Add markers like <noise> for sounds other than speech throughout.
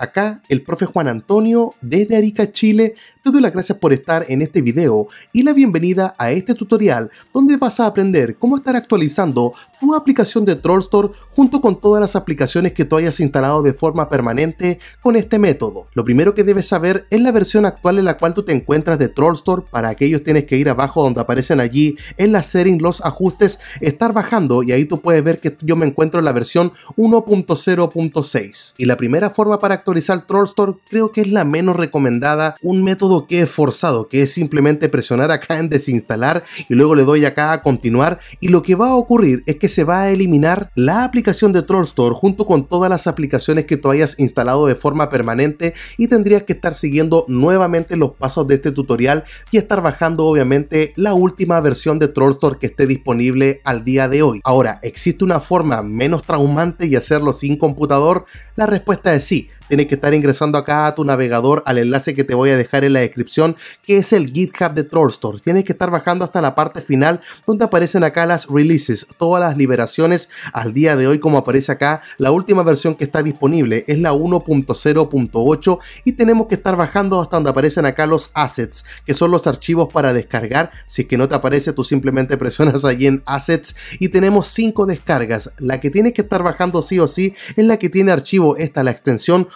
Acá el profe Juan Antonio desde Arica, Chile, te doy las gracias por estar en este video y la bienvenida a este tutorial donde vas a aprender cómo estar actualizando tu aplicación de Troll Store junto con todas las aplicaciones que tú hayas instalado de forma permanente con este método. Lo primero que debes saber es la versión actual en la cual tú te encuentras de Troll Store Para aquellos tienes que ir abajo donde aparecen allí en la setting los ajustes, estar bajando y ahí tú puedes ver que yo me encuentro en la versión 1.0.6. Y la primera forma para actualizar troll store creo que es la menos recomendada, un método que es forzado, que es simplemente presionar acá en desinstalar y luego le doy acá a continuar y lo que va a ocurrir es que se va a eliminar la aplicación de troll store junto con todas las aplicaciones que tú hayas instalado de forma permanente y tendrías que estar siguiendo nuevamente los pasos de este tutorial y estar bajando obviamente la última versión de troll store que esté disponible al día de hoy. Ahora, ¿existe una forma menos traumante y hacerlo sin computador? La respuesta es sí tienes que estar ingresando acá a tu navegador al enlace que te voy a dejar en la descripción, que es el GitHub de Troll Store. Tienes que estar bajando hasta la parte final donde aparecen acá las releases, todas las liberaciones al día de hoy como aparece acá. La última versión que está disponible es la 1.0.8 y tenemos que estar bajando hasta donde aparecen acá los assets, que son los archivos para descargar. Si es que no te aparece, tú simplemente <laughs> presionas allí en assets y tenemos 5 descargas. La que tienes que estar bajando sí o sí es la que tiene archivo, esta la extensión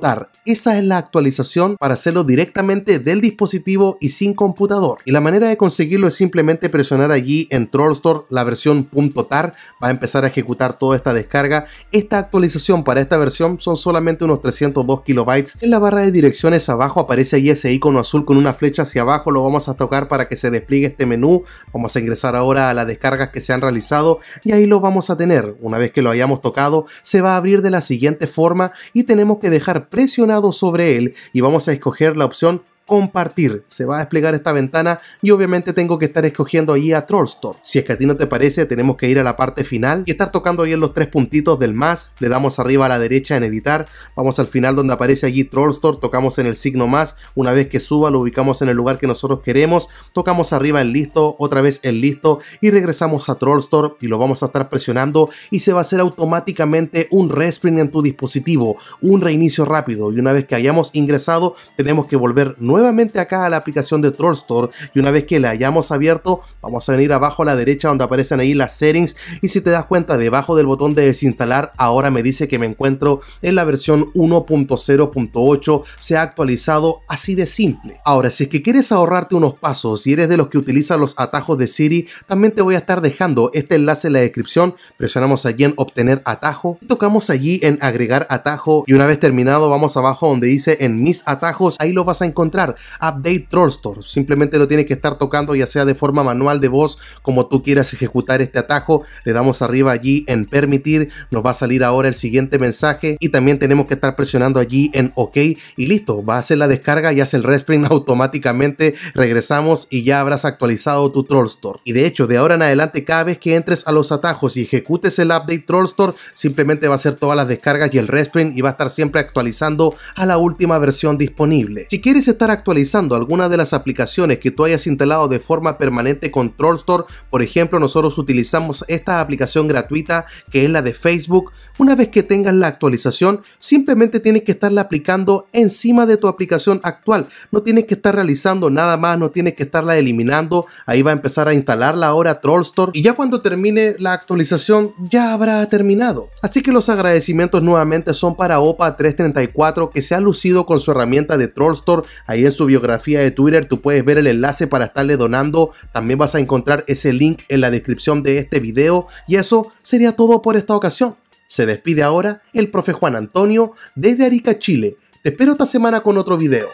.tar. Esa es la actualización para hacerlo directamente del dispositivo y sin computador. Y la manera de conseguirlo es simplemente presionar allí en troll store la versión .tar. Va a empezar a ejecutar toda esta descarga. Esta actualización para esta versión son solamente unos 302 kilobytes. En la barra de direcciones abajo aparece ahí ese icono azul con una flecha hacia abajo. Lo vamos a tocar para que se despliegue este menú. Vamos a ingresar ahora a las descargas que se han realizado y ahí lo vamos a tener. Una vez que lo hayamos tocado, se va a abrir de la siguiente forma y tenemos que dejar presionado sobre él y vamos a escoger la opción compartir. Se va a desplegar esta ventana y obviamente tengo que estar escogiendo ahí a Trollstore. Si es que a ti no te parece, tenemos que ir a la parte final y estar tocando ahí en los tres puntitos del más. Le damos arriba a la derecha en editar. Vamos al final donde aparece allí Trollstore. Tocamos en el signo más. Una vez que suba, lo ubicamos en el lugar que nosotros queremos. Tocamos arriba en listo, otra vez en listo y regresamos a Trollstore y lo vamos a estar presionando y se va a hacer automáticamente un respring en tu dispositivo, un reinicio rápido y una vez que hayamos ingresado tenemos que volver nuevamente nuevamente acá a la aplicación de Troll Store y una vez que la hayamos abierto vamos a venir abajo a la derecha donde aparecen ahí las settings y si te das cuenta debajo del botón de desinstalar ahora me dice que me encuentro en la versión 1.0.8 se ha actualizado así de simple. Ahora si es que quieres ahorrarte unos pasos y eres de los que utilizan los atajos de Siri también te voy a estar dejando este enlace en la descripción presionamos allí en obtener atajo y tocamos allí en agregar atajo y una vez terminado vamos abajo donde dice en mis atajos ahí lo vas a encontrar update Update store Simplemente lo tienes que estar tocando ya sea de forma manual de voz, como tú quieras ejecutar este atajo. Le damos arriba allí en permitir. Nos va a salir ahora el siguiente mensaje y también tenemos que estar presionando allí en OK y listo. Va a hacer la descarga y hace el resprint <laughs> automáticamente. Regresamos y ya habrás actualizado tu troll store Y de hecho, de ahora en adelante, cada vez que entres a los atajos y ejecutes el Update troll store simplemente va a hacer todas las descargas y el resprint y va a estar siempre actualizando a la última versión disponible. Si quieres estar actualizando alguna de las aplicaciones que tú hayas instalado de forma permanente con Store, por ejemplo, nosotros utilizamos esta aplicación gratuita que es la de Facebook. Una vez que tengas la actualización, simplemente tienes que estarla aplicando encima de tu aplicación actual. No tienes que estar realizando nada más, no tienes que estarla eliminando. Ahí va a empezar a instalarla ahora troll store, y ya cuando termine la actualización ya habrá terminado. Así que los agradecimientos nuevamente son para OPA 334 que se ha lucido con su herramienta de Trollstore. Ahí en su biografía de Twitter tú puedes ver el enlace para estarle donando. También vas a encontrar ese link en la descripción de este video. Y eso sería todo por esta ocasión. Se despide ahora el profe Juan Antonio desde Arica, Chile. Te espero esta semana con otro video.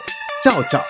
Chao, chao.